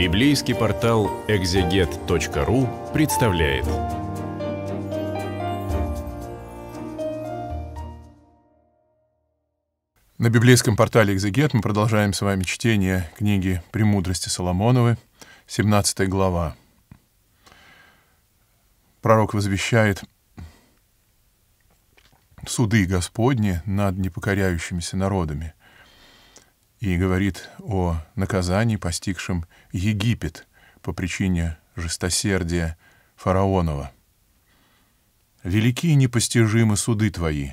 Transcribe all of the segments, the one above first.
Библейский портал экзегет.ру представляет. На библейском портале «Экзегет» мы продолжаем с вами чтение книги «Премудрости Соломоновы», 17 глава. Пророк возвещает суды Господни над непокоряющимися народами – и говорит о наказании, постигшем Египет по причине жестосердия фараонова. «Велики и непостижимы суды твои,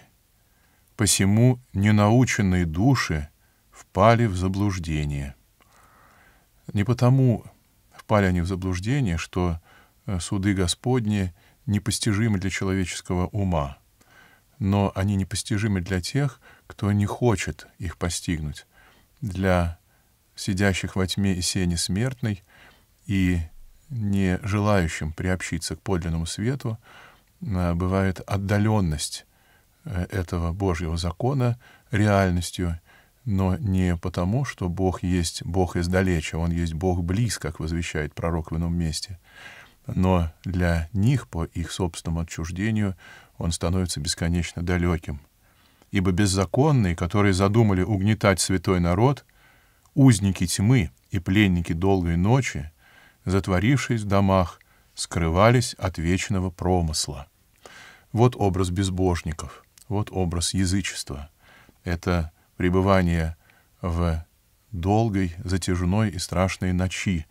посему ненаученные души впали в заблуждение». Не потому впали они в заблуждение, что э, суды Господни непостижимы для человеческого ума, но они непостижимы для тех, кто не хочет их постигнуть, для сидящих во тьме и сене смертной и не желающим приобщиться к подлинному свету, а, бывает отдаленность э, этого Божьего закона реальностью, но не потому, что Бог есть Бог издалеча, Он есть Бог близ, как возвещает пророк в ином месте, но для них, по их собственному отчуждению, Он становится бесконечно далеким, ибо беззаконные, которые задумали угнетать святой народ, узники тьмы и пленники долгой ночи, затворившись в домах, скрывались от вечного промысла. Вот образ безбожников, вот образ язычества. Это пребывание в долгой, затяжной и страшной ночи,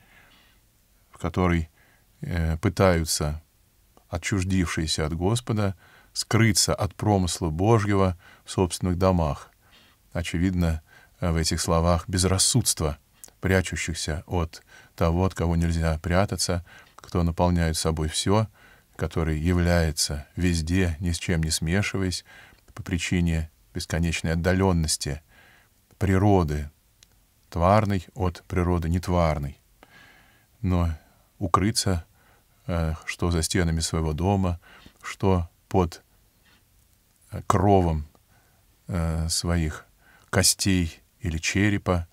в которой э, пытаются, отчуждившиеся от Господа, скрыться от промысла Божьего в собственных домах. Очевидно, э, в этих словах безрассудство, прячущихся от того, от кого нельзя прятаться, кто наполняет собой все, который является везде, ни с чем не смешиваясь, по причине бесконечной отдаленности природы, тварной от природы нетварной. Но укрыться, э, что за стенами своего дома, что под кровом э, своих костей или черепа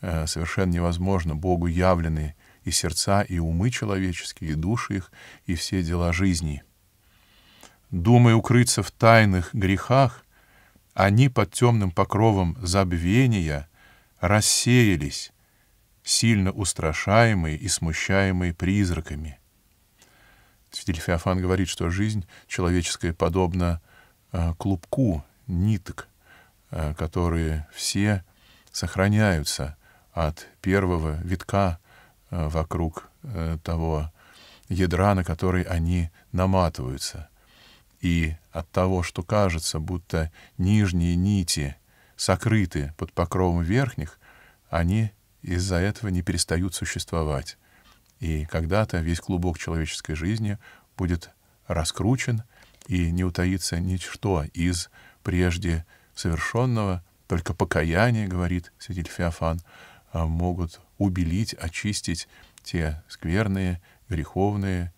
э, совершенно невозможно. Богу явлены и сердца, и умы человеческие, и души их, и все дела жизни. Думая укрыться в тайных грехах, они под темным покровом забвения рассеялись, сильно устрашаемые и смущаемые призраками. Святитель Феофан говорит, что жизнь человеческая подобна Э, клубку ниток, э, которые все сохраняются от первого витка э, вокруг того ядра, на который они наматываются. И от того, что кажется, будто нижние нити сокрыты под покровом верхних, они из-за этого не перестают существовать. И когда-то весь клубок человеческой жизни будет раскручен — и не утаится ничто из прежде совершенного, только покаяние, говорит святитель Феофан, а, могут убелить, очистить те скверные, греховные,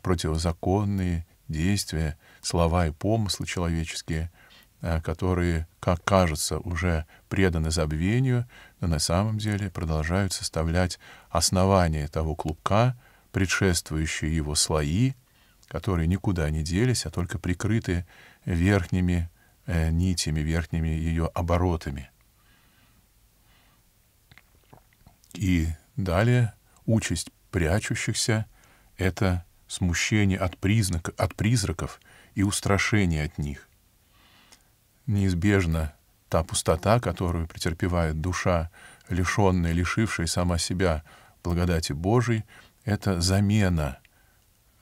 противозаконные действия, слова и помыслы человеческие, а, которые, как кажется, уже преданы забвению, но на самом деле продолжают составлять основание того клубка, предшествующие его слои — которые никуда не делись, а только прикрыты верхними э, нитями, верхними ее оборотами. И далее участь прячущихся — это смущение от, признака, от призраков и устрашение от них. Неизбежно та пустота, которую претерпевает душа, лишенная, лишившая сама себя благодати Божией, это замена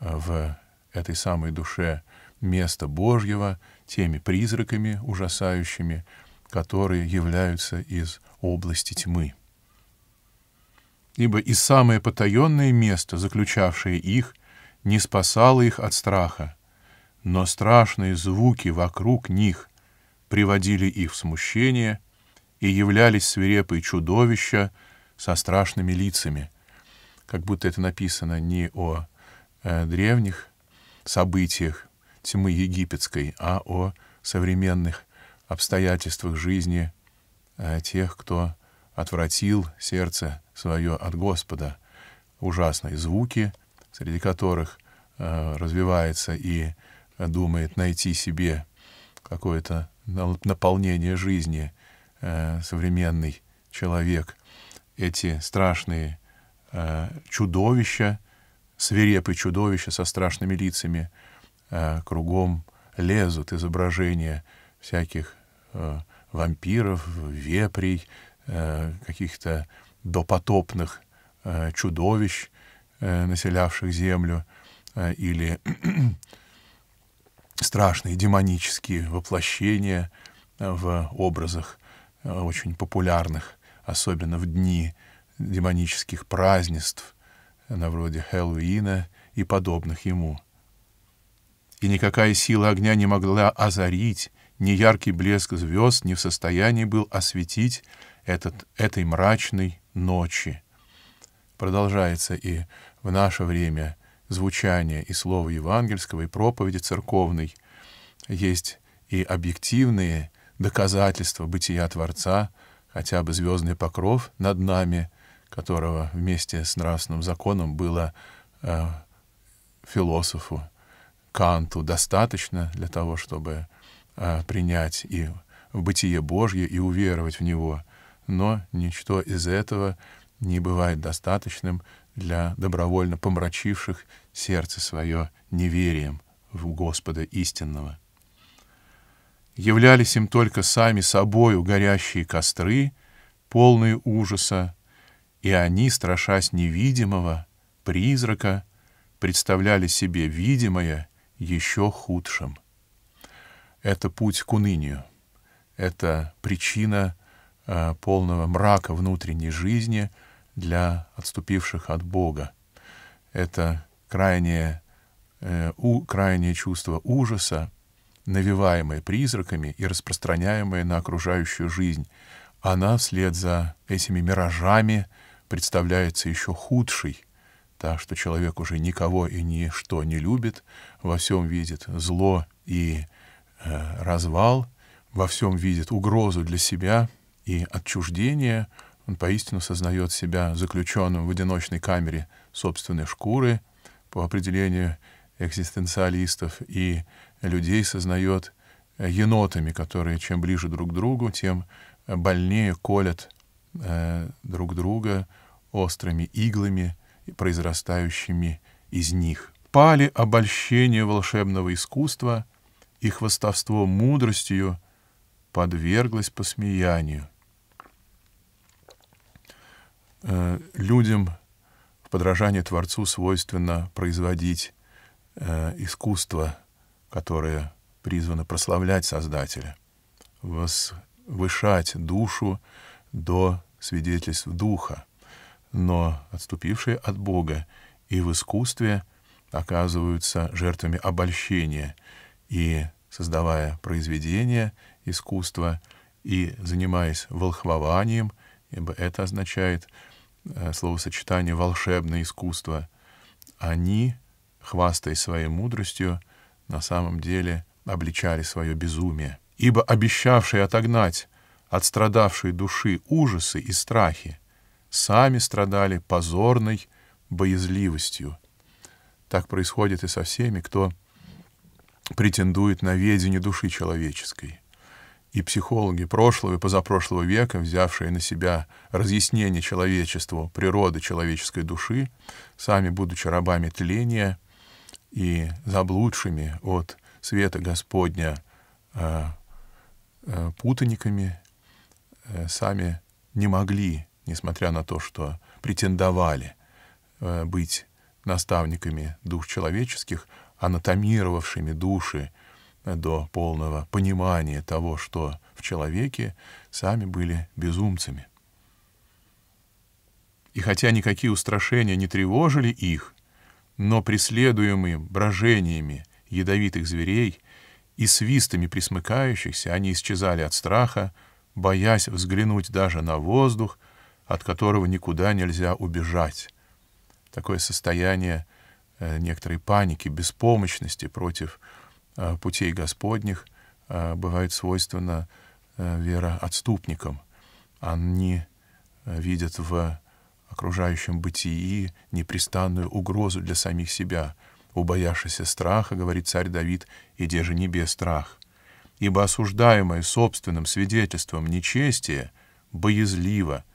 э, в этой самой душе место Божьего теми призраками ужасающими, которые являются из области тьмы. Ибо и самое потаенное место, заключавшее их, не спасало их от страха, но страшные звуки вокруг них приводили их в смущение и являлись свирепые чудовища со страшными лицами, как будто это написано не о э, древних событиях тьмы египетской, а о современных обстоятельствах жизни э, тех, кто отвратил сердце свое от Господа. Ужасные звуки, среди которых э, развивается и думает найти себе какое-то наполнение жизни э, современный человек. Эти страшные чудовища, свирепые чудовища со страшными лицами. Э, кругом лезут изображения всяких э, вампиров, вепрей, э, каких-то допотопных чудовищ, населявших землю, или страшные демонические воплощения в образах очень популярных, особенно в дни демонических празднеств, на вроде Хэллоуина и подобных ему. И никакая сила огня не могла озарить, ни яркий блеск звезд не в состоянии был осветить этот, этой мрачной ночи. Продолжается и в наше время звучание и слова евангельского, и проповеди церковной. Есть и объективные доказательства бытия Творца, хотя бы звездный покров над нами — которого вместе с нравственным законом было э, философу Канту достаточно для того, чтобы э, принять и в бытие Божье и уверовать в него, но ничто из этого не бывает достаточным для добровольно помрачивших сердце свое неверием в Господа истинного. Являлись им только сами собою горящие костры, полные ужаса, и они, страшась невидимого, призрака, представляли себе видимое еще худшим. Это путь к унынию. Это причина э, полного мрака внутренней жизни для отступивших от Бога. Это крайнее, э, у, крайнее чувство ужаса, навиваемое призраками и распространяемое на окружающую жизнь. Она вслед за этими миражами — представляется еще худшей, та, что человек уже никого и ничто не любит, во всем видит зло и э, развал, во всем видит угрозу для себя и отчуждение, он поистину сознает себя заключенным в одиночной камере собственной шкуры, по определению экзистенциалистов, и людей сознает э, енотами, которые чем ближе друг к другу, тем э, больнее колят э, друг друга, острыми иглами, произрастающими из них. Пали обольщение волшебного искусства, и хвостовство мудростью подверглось посмеянию. Э, людям в подражании Творцу свойственно производить э, искусство, которое призвано прославлять Создателя, возвышать душу до свидетельств Духа но отступившие от Бога и в искусстве оказываются жертвами обольщения и, создавая произведения искусства и занимаясь волхвованием, ибо это означает э, словосочетание «волшебное искусство», они, хвастаясь своей мудростью, на самом деле обличали свое безумие. Ибо обещавшие отогнать от страдавшей души ужасы и страхи, сами страдали позорной боязливостью. Так происходит и со всеми, кто претендует на ведение души человеческой. И психологи прошлого и позапрошлого века, взявшие на себя разъяснение человечеству природы человеческой души, сами будучи рабами тления и заблудшими от света Господня э, э путаниками, э, сами не могли несмотря на то, что претендовали э, быть наставниками душ человеческих, анатомировавшими души э, до полного понимания того, что в человеке, сами были безумцами. И хотя никакие устрашения не тревожили их, но преследуемые брожениями ядовитых зверей и свистами присмыкающихся они исчезали от страха, боясь взглянуть даже на воздух, от которого никуда нельзя убежать. Такое состояние э, некоторой паники, беспомощности против э, путей Господних э, бывает свойственно вероотступникам. Они видят в окружающем бытии непрестанную угрозу для самих себя. Убоявшийся страха, говорит царь Давид, иди же небе страх. Ибо осуждаемое собственным свидетельством нечестие боязливо —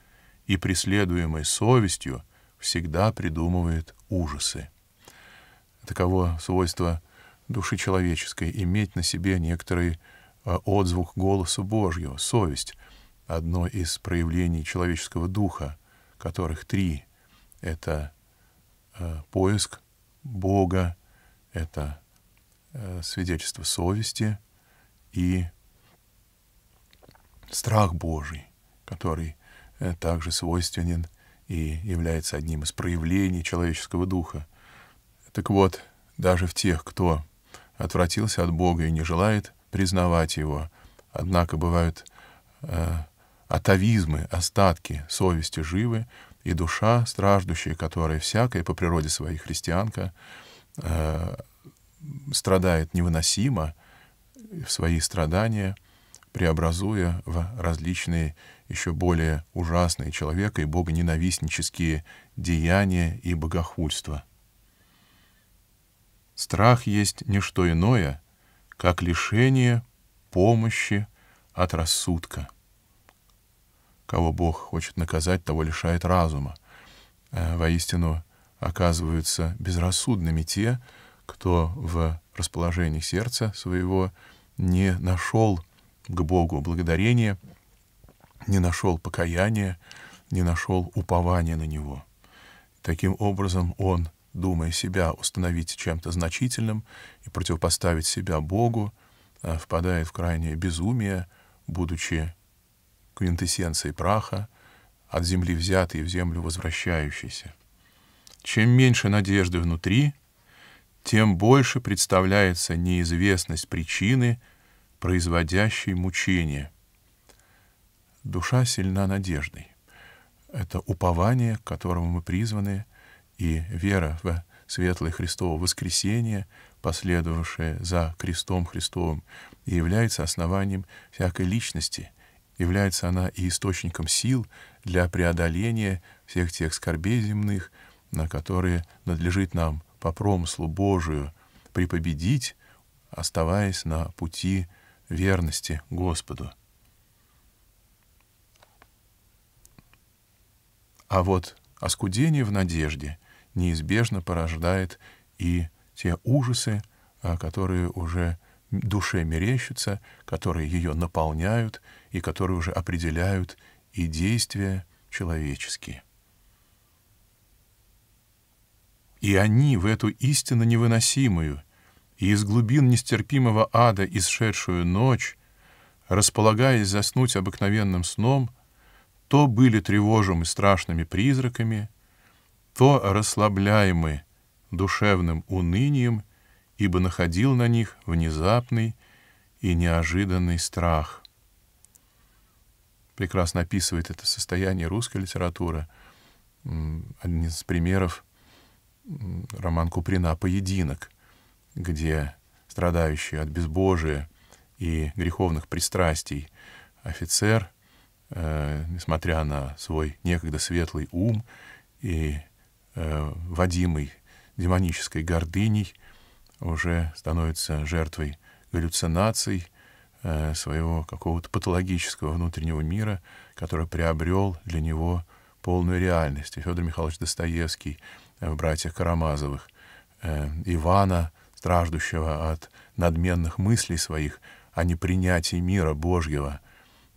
и преследуемый совестью всегда придумывает ужасы. Таково свойство души человеческой — иметь на себе некоторый э, отзвук голоса Божьего, совесть, одно из проявлений человеческого духа, которых три — это э, поиск Бога, это э, свидетельство совести и страх Божий, который Э, также свойственен и является одним из проявлений человеческого духа. Так вот, даже в тех, кто отвратился от Бога и не желает признавать Его, однако бывают э, атовизмы, остатки совести живы, и душа, страждущая, которая всякая по природе своей христианка, э, страдает невыносимо в свои страдания — преобразуя в различные еще более ужасные человека и богоненавистнические деяния и богохульства. Страх есть не что иное, как лишение помощи от рассудка. Кого Бог хочет наказать, того лишает разума. Э, воистину, оказываются безрассудными те, кто в расположении сердца своего не нашел к Богу благодарение, не нашел покаяния, не нашел упования на Него. Таким образом, он, думая себя установить чем-то значительным и противопоставить себя Богу, э, впадает в крайнее безумие, будучи квинтэссенцией праха, от земли взятый в землю возвращающийся. Чем меньше надежды внутри, тем больше представляется неизвестность причины производящий мучение. Душа сильна надеждой. Это упование, к которому мы призваны, и вера в светлое Христово воскресение, последовавшее за крестом Христовым, и является основанием всякой личности, является она и источником сил для преодоления всех тех скорбей земных, на которые надлежит нам по промыслу Божию припобедить, оставаясь на пути верности Господу. А вот оскудение в надежде неизбежно порождает и те ужасы, а, которые уже душе мерещатся, которые ее наполняют и которые уже определяют и действия человеческие. И они в эту истинно невыносимую, и из глубин нестерпимого ада исшедшую ночь, располагаясь заснуть обыкновенным сном, то были тревожимы страшными призраками, то расслабляемы душевным унынием, ибо находил на них внезапный и неожиданный страх. Прекрасно описывает это состояние русская литература. Один из примеров — роман Куприна «Поединок», где страдающий от безбожия и греховных пристрастий офицер, э, несмотря на свой некогда светлый ум и э, водимый демонической гордыней, уже становится жертвой галлюцинаций э, своего какого-то патологического внутреннего мира, который приобрел для него полную реальность. И Федор Михайлович Достоевский в «Братьях Карамазовых», э, Ивана страждущего от надменных мыслей своих о непринятии мира Божьего,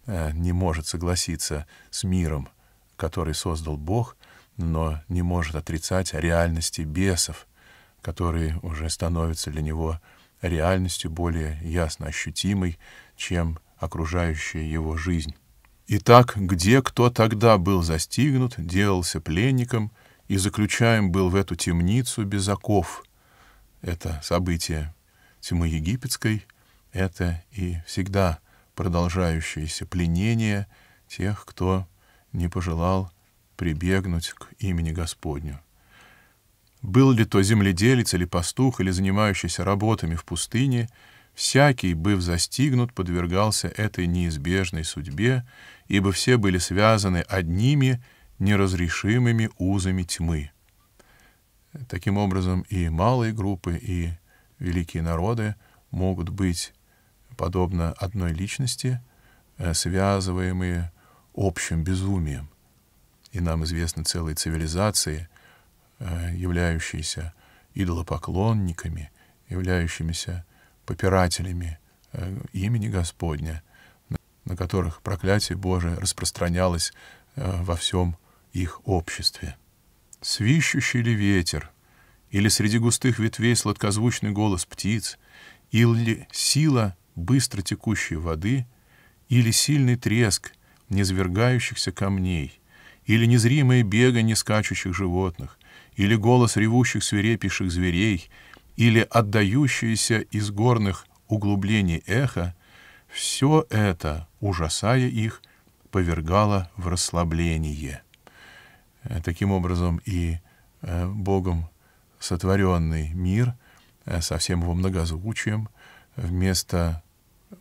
э, не может согласиться с миром, который создал Бог, но не может отрицать реальности бесов, которые уже становятся для него реальностью более ясно ощутимой, чем окружающая его жизнь. Итак, где кто тогда был застигнут, делался пленником и заключаем был в эту темницу без оков — это событие тьмы египетской, это и всегда продолжающееся пленение тех, кто не пожелал прибегнуть к имени Господню. Был ли то земледелец или пастух, или занимающийся работами в пустыне, всякий, быв застигнут, подвергался этой неизбежной судьбе, ибо все были связаны одними неразрешимыми узами тьмы. Таким образом, и малые группы, и великие народы могут быть, подобно одной личности, э, связываемые общим безумием. И нам известны целые цивилизации, э, являющиеся идолопоклонниками, являющимися попирателями э, имени Господня, на которых проклятие Божие распространялось во всем их обществе свищущий ли ветер, или среди густых ветвей сладкозвучный голос птиц, или сила быстро текущей воды, или сильный треск низвергающихся камней, или незримое бегание скачущих животных, или голос ревущих свирепейших зверей, или отдающиеся из горных углублений эхо, все это, ужасая их, повергало в расслабление. Э, таким образом и э, Богом сотворенный мир э, со всем его многозвучием вместо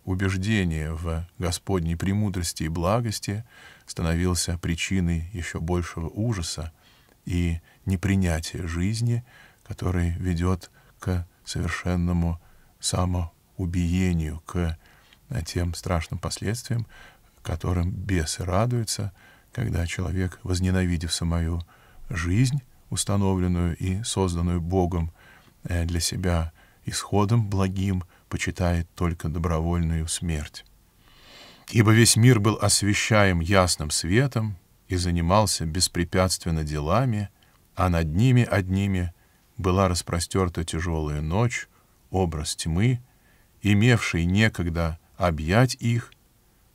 убеждения в Господней премудрости и благости становился причиной еще большего ужаса и непринятия жизни, который ведет к совершенному самоубиению, к тем страшным последствиям, которым бесы радуются, когда человек, возненавидев самую жизнь, установленную и созданную Богом э, для себя исходом благим, почитает только добровольную смерть. Ибо весь мир был освещаем ясным светом и занимался беспрепятственно делами, а над ними одними была распростерта тяжелая ночь, образ тьмы, имевший некогда объять их,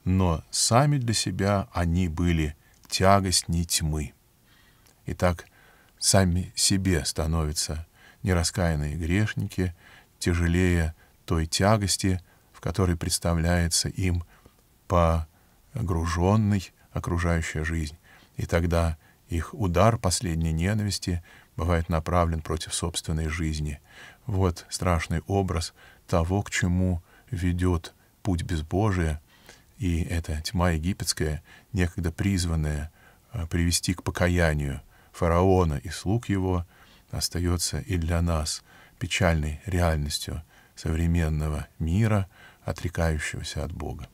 но сами для себя они были тягость, ни тьмы. И так сами себе становятся нераскаянные грешники тяжелее той тягости, в которой представляется им погруженной окружающая жизнь. И тогда их удар последней ненависти бывает направлен против собственной жизни. Вот страшный образ того, к чему ведет путь безбожия — и эта тьма египетская, некогда призванная э, привести к покаянию фараона и слуг его, остается и для нас печальной реальностью современного мира, отрекающегося от Бога.